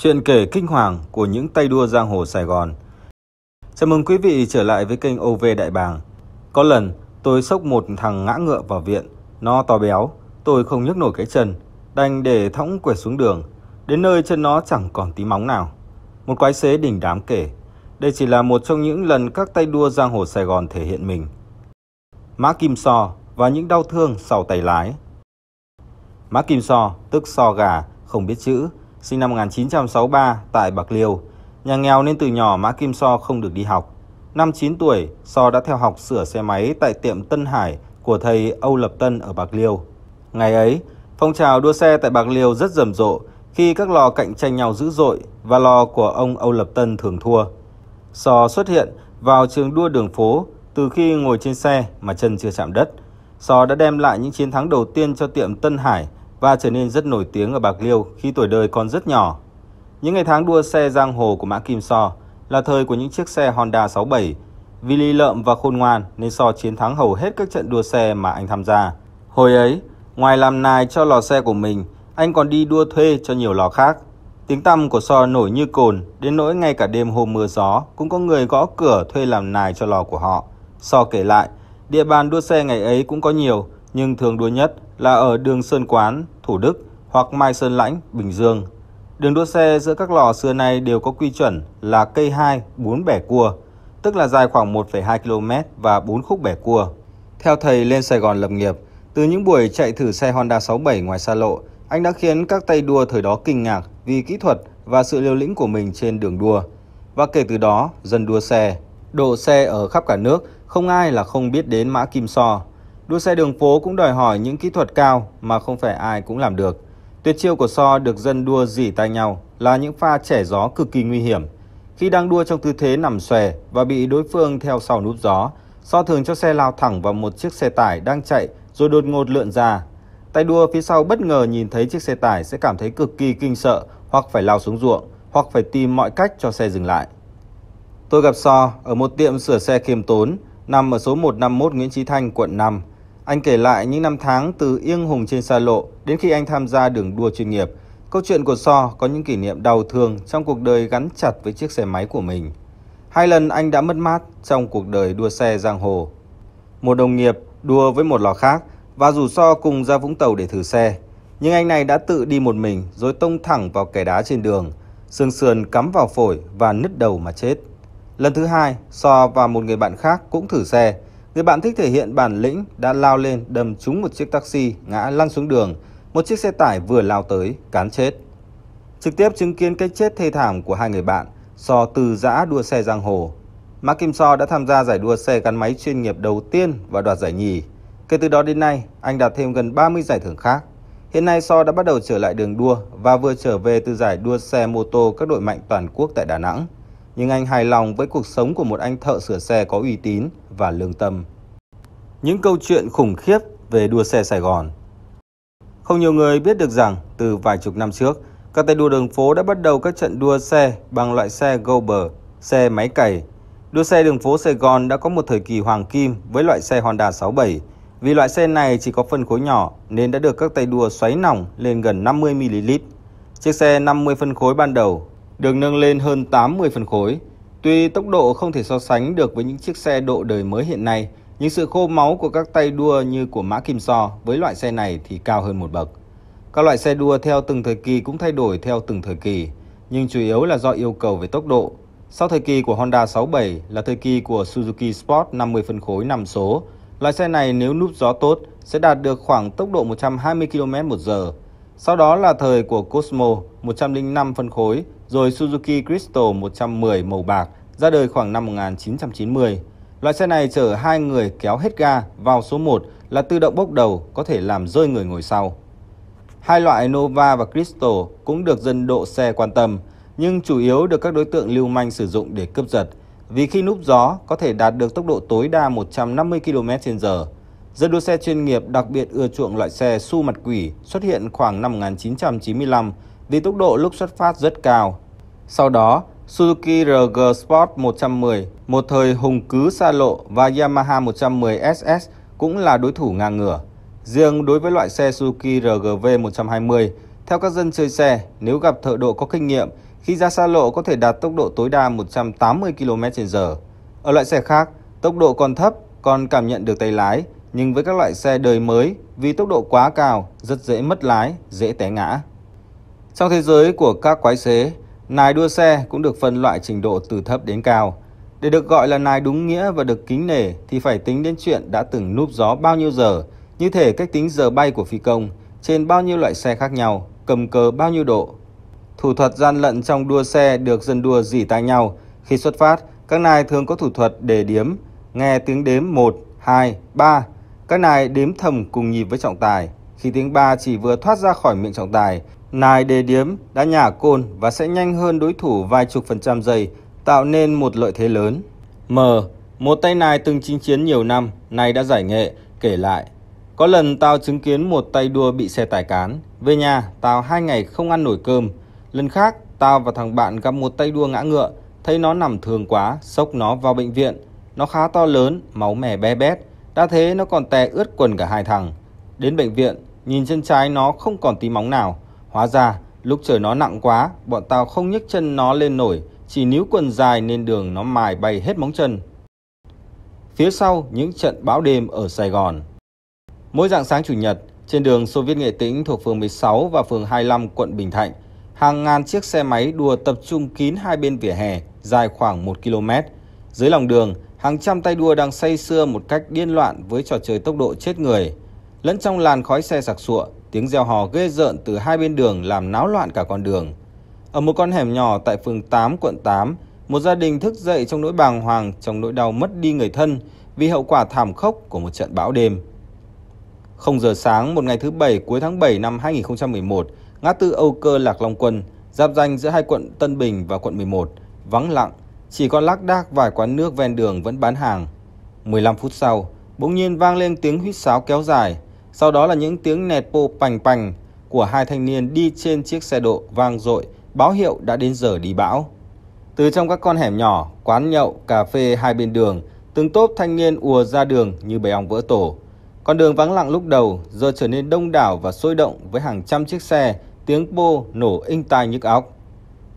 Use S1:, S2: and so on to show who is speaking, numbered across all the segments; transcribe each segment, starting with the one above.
S1: Chuyện kể kinh hoàng của những tay đua giang hồ Sài Gòn. Chào mừng quý vị trở lại với kênh OV Đại Bàng. Có lần tôi sốc một thằng ngã ngựa vào viện, nó to béo, tôi không nhấc nổi cái chân, đành để thõng quẻ xuống đường, đến nơi chân nó chẳng còn tí móng nào. Một quái xế đỉnh đám kể, đây chỉ là một trong những lần các tay đua giang hồ Sài Gòn thể hiện mình. Mã Kim So và những đau thương sau tay lái. Mã Kim So, tức So Gà, không biết chữ, sinh năm 1963 tại Bạc Liêu. Nhà nghèo nên từ nhỏ Mã Kim So không được đi học. Năm 9 tuổi, So đã theo học sửa xe máy tại tiệm Tân Hải của thầy Âu Lập Tân ở Bạc Liêu. Ngày ấy, phong trào đua xe tại Bạc Liêu rất rầm rộ khi các lò cạnh tranh nhau dữ dội và lò của ông Âu Lập Tân thường thua. So xuất hiện vào trường đua đường phố từ khi ngồi trên xe mà chân chưa chạm đất. So đã đem lại những chiến thắng đầu tiên cho tiệm Tân Hải và trở nên rất nổi tiếng ở Bạc Liêu khi tuổi đời còn rất nhỏ. Những ngày tháng đua xe giang hồ của Mã Kim So là thời của những chiếc xe Honda 67. Vì lý lợm và khôn ngoan nên So chiến thắng hầu hết các trận đua xe mà anh tham gia. Hồi ấy, ngoài làm nài cho lò xe của mình, anh còn đi đua thuê cho nhiều lò khác. Tiếng tăm của So nổi như cồn, đến nỗi ngay cả đêm hôm mưa gió cũng có người gõ cửa thuê làm nài cho lò của họ. So kể lại, địa bàn đua xe ngày ấy cũng có nhiều, nhưng thường đua nhất là ở đường Sơn Quán, Thủ Đức hoặc Mai Sơn Lãnh, Bình Dương. Đường đua xe giữa các lò xưa nay đều có quy chuẩn là cây 2, 4 bẻ cua, tức là dài khoảng 1,2 km và 4 khúc bẻ cua. Theo thầy lên Sài Gòn lập nghiệp, từ những buổi chạy thử xe Honda 67 ngoài xa lộ, anh đã khiến các tay đua thời đó kinh ngạc vì kỹ thuật và sự liều lĩnh của mình trên đường đua. Và kể từ đó, dần đua xe, độ xe ở khắp cả nước, không ai là không biết đến mã kim so. Đua xe đường phố cũng đòi hỏi những kỹ thuật cao mà không phải ai cũng làm được. Tuyệt chiêu của So được dân đua dỉ tay nhau là những pha trẻ gió cực kỳ nguy hiểm. Khi đang đua trong tư thế nằm xòe và bị đối phương theo sau núp gió, So thường cho xe lao thẳng vào một chiếc xe tải đang chạy rồi đột ngột lượn ra. Tay đua phía sau bất ngờ nhìn thấy chiếc xe tải sẽ cảm thấy cực kỳ kinh sợ hoặc phải lao xuống ruộng hoặc phải tìm mọi cách cho xe dừng lại. Tôi gặp So ở một tiệm sửa xe khiêm tốn nằm ở số 151 Nguyễn Trí Thanh, quận 5. Anh kể lại những năm tháng từ yên hùng trên xa lộ đến khi anh tham gia đường đua chuyên nghiệp. Câu chuyện của So có những kỷ niệm đau thương trong cuộc đời gắn chặt với chiếc xe máy của mình. Hai lần anh đã mất mát trong cuộc đời đua xe giang hồ. Một đồng nghiệp đua với một lò khác và rủ So cùng ra Vũng Tàu để thử xe. Nhưng anh này đã tự đi một mình rồi tông thẳng vào kẻ đá trên đường. Sương sườn cắm vào phổi và nứt đầu mà chết. Lần thứ hai, So và một người bạn khác cũng thử xe. Người bạn thích thể hiện bản lĩnh đã lao lên đâm trúng một chiếc taxi ngã lăn xuống đường, một chiếc xe tải vừa lao tới cán chết. Trực tiếp chứng kiến cái chết thê thảm của hai người bạn, So từ giã đua xe giang hồ. Mã Kim So đã tham gia giải đua xe gắn máy chuyên nghiệp đầu tiên và đoạt giải nhì. Kể từ đó đến nay, anh đạt thêm gần 30 giải thưởng khác. Hiện nay So đã bắt đầu trở lại đường đua và vừa trở về từ giải đua xe mô tô các đội mạnh toàn quốc tại Đà Nẵng nhưng anh hài lòng với cuộc sống của một anh thợ sửa xe có uy tín và lương tâm. Những câu chuyện khủng khiếp về đua xe Sài Gòn Không nhiều người biết được rằng từ vài chục năm trước, các tay đua đường phố đã bắt đầu các trận đua xe bằng loại xe Gober, xe máy cày. Đua xe đường phố Sài Gòn đã có một thời kỳ hoàng kim với loại xe Honda 67. Vì loại xe này chỉ có phân khối nhỏ nên đã được các tay đua xoáy nòng lên gần 50ml. Chiếc xe 50 phân khối ban đầu được nâng lên hơn 80 phân khối. Tuy tốc độ không thể so sánh được với những chiếc xe độ đời mới hiện nay, nhưng sự khô máu của các tay đua như của Mã Kim So với loại xe này thì cao hơn một bậc. Các loại xe đua theo từng thời kỳ cũng thay đổi theo từng thời kỳ, nhưng chủ yếu là do yêu cầu về tốc độ. Sau thời kỳ của Honda 67 là thời kỳ của Suzuki Sport 50 phân khối 5 số. Loại xe này nếu núp gió tốt sẽ đạt được khoảng tốc độ 120 km một giờ. Sau đó là thời của Cosmo 105 phân khối rồi Suzuki Crystal 110 màu bạc ra đời khoảng năm 1990. Loại xe này chở hai người kéo hết ga vào số 1 là tự động bốc đầu có thể làm rơi người ngồi sau. Hai loại Nova và Crystal cũng được dân độ xe quan tâm, nhưng chủ yếu được các đối tượng lưu manh sử dụng để cướp giật, vì khi núp gió có thể đạt được tốc độ tối đa 150 km/h. Dân đua xe chuyên nghiệp đặc biệt ưa chuộng loại xe su mặt quỷ xuất hiện khoảng năm 1995 vì tốc độ lúc xuất phát rất cao. Sau đó, Suzuki RG Sport 110, một thời hùng cứ xa lộ và Yamaha 110 SS cũng là đối thủ ngang ngửa. Riêng đối với loại xe Suzuki RGV 120, theo các dân chơi xe, nếu gặp thợ độ có kinh nghiệm, khi ra xa lộ có thể đạt tốc độ tối đa 180 km/h. Ở loại xe khác, tốc độ còn thấp, còn cảm nhận được tay lái, nhưng với các loại xe đời mới, vì tốc độ quá cao, rất dễ mất lái, dễ té ngã. Trong thế giới của các quái xế, nài đua xe cũng được phân loại trình độ từ thấp đến cao. Để được gọi là nài đúng nghĩa và được kính nể thì phải tính đến chuyện đã từng núp gió bao nhiêu giờ, như thể cách tính giờ bay của phi công, trên bao nhiêu loại xe khác nhau, cầm cờ bao nhiêu độ. Thủ thuật gian lận trong đua xe được dân đua dỉ tai nhau. Khi xuất phát, các nài thường có thủ thuật để điếm, nghe tiếng đếm 1, 2, 3. Các nài đếm thầm cùng nhịp với trọng tài. Khi tiếng 3 chỉ vừa thoát ra khỏi miệng trọng tài Nai Đề Điếm đã nhả côn và sẽ nhanh hơn đối thủ vài chục phần trăm giây, tạo nên một lợi thế lớn. M, một tay nai từng chinh chiến nhiều năm, nay đã giải nghệ, kể lại. Có lần tao chứng kiến một tay đua bị xe tải cán, về nhà tao hai ngày không ăn nổi cơm. Lần khác, tao và thằng bạn gặp một tay đua ngã ngựa, thấy nó nằm thường quá, sốc nó vào bệnh viện. Nó khá to lớn, máu mè bé bét, đã thế nó còn tè ướt quần cả hai thằng. Đến bệnh viện, nhìn chân trái nó không còn tí móng nào, Hóa ra, lúc trời nó nặng quá, bọn tao không nhấc chân nó lên nổi, chỉ níu quần dài nên đường nó mài bay hết móng chân. Phía sau những trận bão đêm ở Sài Gòn. Mỗi dạng sáng chủ nhật, trên đường Xô Viết Nghệ Tĩnh thuộc phường 16 và phường 25 quận Bình Thạnh, hàng ngàn chiếc xe máy đua tập trung kín hai bên vỉa hè dài khoảng 1 km. Dưới lòng đường, hàng trăm tay đua đang say sưa một cách điên loạn với trò chơi tốc độ chết người. Lẫn trong làn khói xe sặc sụa, Tiếng reo hò ghê rợn từ hai bên đường làm náo loạn cả con đường. Ở một con hẻm nhỏ tại phường 8, quận 8, một gia đình thức dậy trong nỗi bàng hoàng, trong nỗi đau mất đi người thân vì hậu quả thảm khốc của một trận bão đêm. không giờ sáng một ngày thứ Bảy cuối tháng 7 năm 2011, ngã tư Âu Cơ Lạc Long Quân, giáp danh giữa hai quận Tân Bình và quận 11, vắng lặng, chỉ còn lác đác vài quán nước ven đường vẫn bán hàng. 15 phút sau, bỗng nhiên vang lên tiếng huýt sáo kéo dài, sau đó là những tiếng nẹt pô pành pành của hai thanh niên đi trên chiếc xe độ vang dội, báo hiệu đã đến giờ đi bão. Từ trong các con hẻm nhỏ, quán nhậu, cà phê hai bên đường, từng tốp thanh niên ùa ra đường như bầy ong vỡ tổ. Con đường vắng lặng lúc đầu giờ trở nên đông đảo và sôi động với hàng trăm chiếc xe, tiếng pô nổ inh tai nhức óc.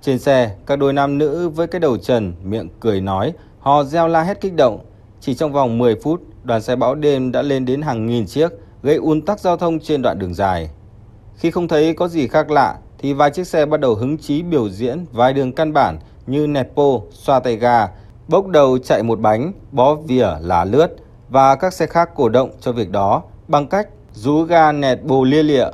S1: Trên xe, các đôi nam nữ với cái đầu trần, miệng cười nói, họ reo la hét kích động. Chỉ trong vòng 10 phút, đoàn xe bão đêm đã lên đến hàng nghìn chiếc gây ùn tắc giao thông trên đoạn đường dài. Khi không thấy có gì khác lạ thì vài chiếc xe bắt đầu hứng chí biểu diễn vài đường căn bản như nẹt pô, xoa tay ga, bốc đầu chạy một bánh, bó vỉa lá lướt và các xe khác cổ động cho việc đó bằng cách rú ga nẹt bồ lia lịa.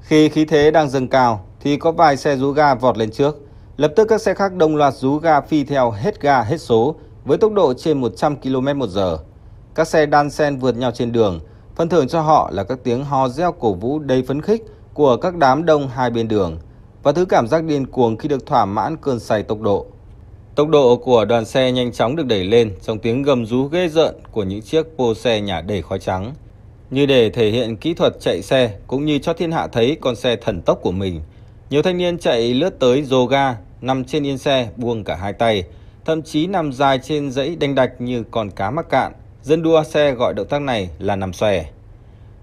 S1: Khi khí thế đang dâng cao thì có vài xe rú ga vọt lên trước. Lập tức các xe khác đồng loạt rú ga phi theo hết ga hết số với tốc độ trên 100 km một giờ. Các xe đan sen vượt nhau trên đường – Phần thưởng cho họ là các tiếng ho reo cổ vũ đầy phấn khích của các đám đông hai bên đường và thứ cảm giác điên cuồng khi được thỏa mãn cơn say tốc độ. Tốc độ của đoàn xe nhanh chóng được đẩy lên trong tiếng gầm rú ghê rợn của những chiếc pô xe nhả đầy khói trắng. Như để thể hiện kỹ thuật chạy xe cũng như cho thiên hạ thấy con xe thần tốc của mình, nhiều thanh niên chạy lướt tới rồ ga, nằm trên yên xe buông cả hai tay, thậm chí nằm dài trên dãy đanh đạch như con cá mắc cạn Dân đua xe gọi động tác này là nằm xòe.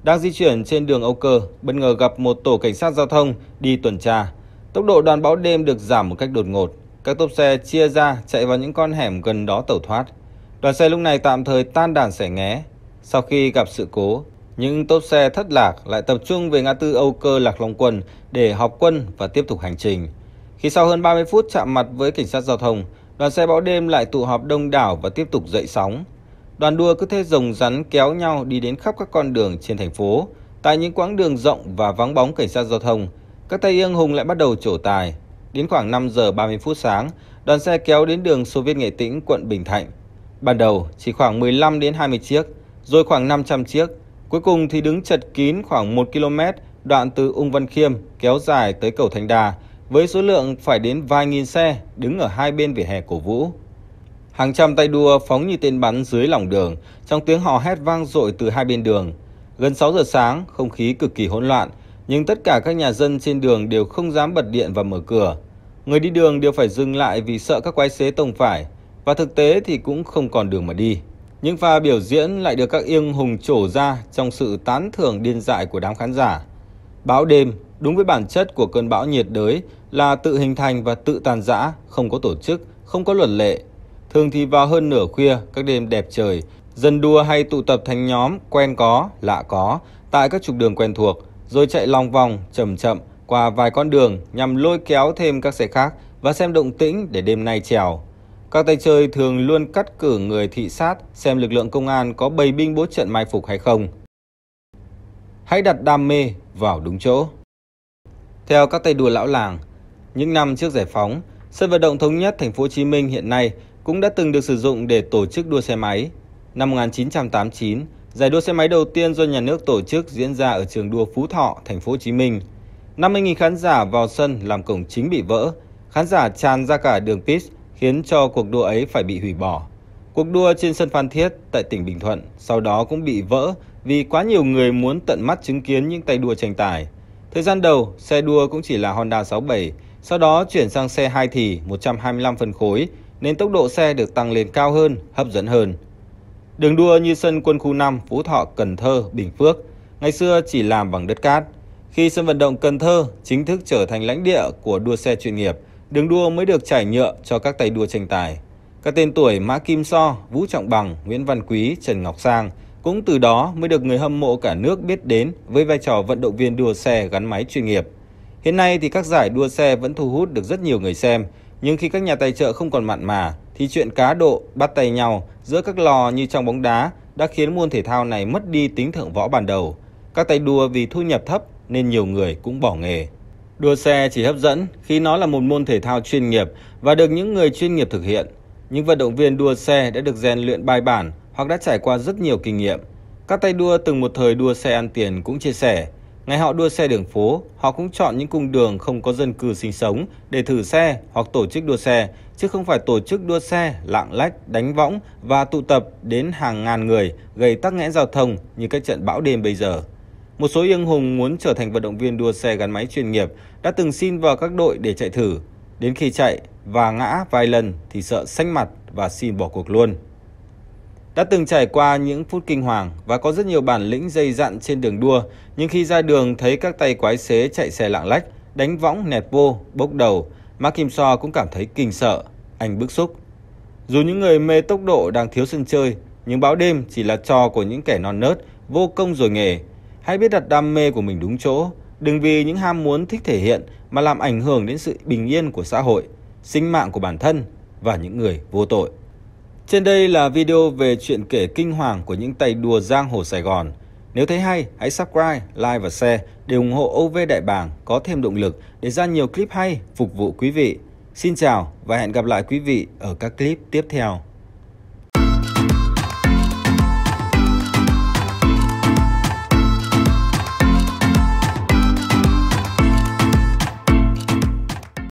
S1: Đang di chuyển trên đường Âu Cơ, bất ngờ gặp một tổ cảnh sát giao thông đi tuần tra. Tốc độ đoàn báo đêm được giảm một cách đột ngột. Các tốp xe chia ra chạy vào những con hẻm gần đó tẩu thoát. Đoàn xe lúc này tạm thời tan đàn sẻ nghé. Sau khi gặp sự cố, những tốp xe thất lạc lại tập trung về ngã tư Âu Cơ Lạc Long Quân để họp quân và tiếp tục hành trình. Khi sau hơn 30 phút chạm mặt với cảnh sát giao thông, đoàn xe bão đêm lại tụ họp đông đảo và tiếp tục dậy sóng. Đoàn đua cứ thế rồng rắn kéo nhau đi đến khắp các con đường trên thành phố. Tại những quãng đường rộng và vắng bóng cảnh sát giao thông, các tay yên hùng lại bắt đầu trổ tài. Đến khoảng 5 giờ 30 phút sáng, đoàn xe kéo đến đường Xô Viết Nghệ Tĩnh, quận Bình Thạnh. Ban đầu chỉ khoảng 15 đến 20 chiếc, rồi khoảng 500 chiếc. Cuối cùng thì đứng chật kín khoảng 1 km đoạn từ Ung Văn Khiêm kéo dài tới cầu Thành Đà với số lượng phải đến vài nghìn xe đứng ở hai bên vỉa hè cổ Vũ. Hàng trăm tay đua phóng như tên bắn dưới lòng đường, trong tiếng hò hét vang dội từ hai bên đường. Gần 6 giờ sáng, không khí cực kỳ hỗn loạn, nhưng tất cả các nhà dân trên đường đều không dám bật điện và mở cửa. Người đi đường đều phải dừng lại vì sợ các quái xế tông phải, và thực tế thì cũng không còn đường mà đi. Những pha biểu diễn lại được các yên hùng trổ ra trong sự tán thưởng điên dại của đám khán giả. Bão đêm, đúng với bản chất của cơn bão nhiệt đới là tự hình thành và tự tàn giã, không có tổ chức, không có luật lệ, Thường thì vào hơn nửa khuya, các đêm đẹp trời, dân đua hay tụ tập thành nhóm quen có, lạ có tại các trục đường quen thuộc, rồi chạy lòng vòng chậm chậm qua vài con đường nhằm lôi kéo thêm các xe khác và xem động tĩnh để đêm nay trèo. Các tay chơi thường luôn cắt cử người thị sát xem lực lượng công an có bày binh bố trận mai phục hay không. Hãy đặt đam mê vào đúng chỗ. Theo các tay đua lão làng, những năm trước giải phóng, sân vận động thống nhất thành phố Hồ Chí Minh hiện nay cũng đã từng được sử dụng để tổ chức đua xe máy. Năm 1989, giải đua xe máy đầu tiên do nhà nước tổ chức diễn ra ở trường đua Phú Thọ, thành phố Hồ Chí Minh. 50.000 khán giả vào sân làm cổng chính bị vỡ, khán giả tràn ra cả đường pitch khiến cho cuộc đua ấy phải bị hủy bỏ. Cuộc đua trên sân Phan Thiết tại tỉnh Bình Thuận sau đó cũng bị vỡ vì quá nhiều người muốn tận mắt chứng kiến những tay đua tranh tài. Thời gian đầu, xe đua cũng chỉ là Honda 67, sau đó chuyển sang xe 2 thì 125 phân khối nên tốc độ xe được tăng lên cao hơn, hấp dẫn hơn. Đường đua như sân quân khu 5, Phú Thọ, Cần Thơ, Bình Phước ngày xưa chỉ làm bằng đất cát. Khi sân vận động Cần Thơ chính thức trở thành lãnh địa của đua xe chuyên nghiệp, đường đua mới được trải nhựa cho các tay đua tranh tài. Các tên tuổi Mã Kim So, Vũ Trọng Bằng, Nguyễn Văn Quý, Trần Ngọc Sang cũng từ đó mới được người hâm mộ cả nước biết đến với vai trò vận động viên đua xe gắn máy chuyên nghiệp. Hiện nay thì các giải đua xe vẫn thu hút được rất nhiều người xem nhưng khi các nhà tài trợ không còn mặn mà, thì chuyện cá độ bắt tay nhau giữa các lò như trong bóng đá đã khiến môn thể thao này mất đi tính thượng võ ban đầu. Các tay đua vì thu nhập thấp nên nhiều người cũng bỏ nghề. Đua xe chỉ hấp dẫn khi nó là một môn thể thao chuyên nghiệp và được những người chuyên nghiệp thực hiện. Những vận động viên đua xe đã được rèn luyện bài bản hoặc đã trải qua rất nhiều kinh nghiệm. Các tay đua từng một thời đua xe ăn tiền cũng chia sẻ, Ngày họ đua xe đường phố, họ cũng chọn những cung đường không có dân cư sinh sống để thử xe hoặc tổ chức đua xe, chứ không phải tổ chức đua xe lạng lách, đánh võng và tụ tập đến hàng ngàn người gây tắc nghẽn giao thông như các trận bão đêm bây giờ. Một số hùng muốn trở thành vận động viên đua xe gắn máy chuyên nghiệp đã từng xin vào các đội để chạy thử. Đến khi chạy và ngã vài lần thì sợ xanh mặt và xin bỏ cuộc luôn. Đã từng trải qua những phút kinh hoàng và có rất nhiều bản lĩnh dây dặn trên đường đua, nhưng khi ra đường thấy các tay quái xế chạy xe lạng lách, đánh võng nẹt vô, bốc đầu, Mark Kim So cũng cảm thấy kinh sợ, anh bức xúc. Dù những người mê tốc độ đang thiếu sân chơi, nhưng báo đêm chỉ là trò của những kẻ non nớt, vô công rồi nghề. Hãy biết đặt đam mê của mình đúng chỗ, đừng vì những ham muốn thích thể hiện mà làm ảnh hưởng đến sự bình yên của xã hội, sinh mạng của bản thân và những người vô tội. Trên đây là video về chuyện kể kinh hoàng của những tay đùa giang hồ Sài Gòn. Nếu thấy hay, hãy subscribe, like và share để ủng hộ OV Đại Bàng có thêm động lực để ra nhiều clip hay phục vụ quý vị. Xin chào và hẹn gặp lại quý vị ở các clip tiếp theo.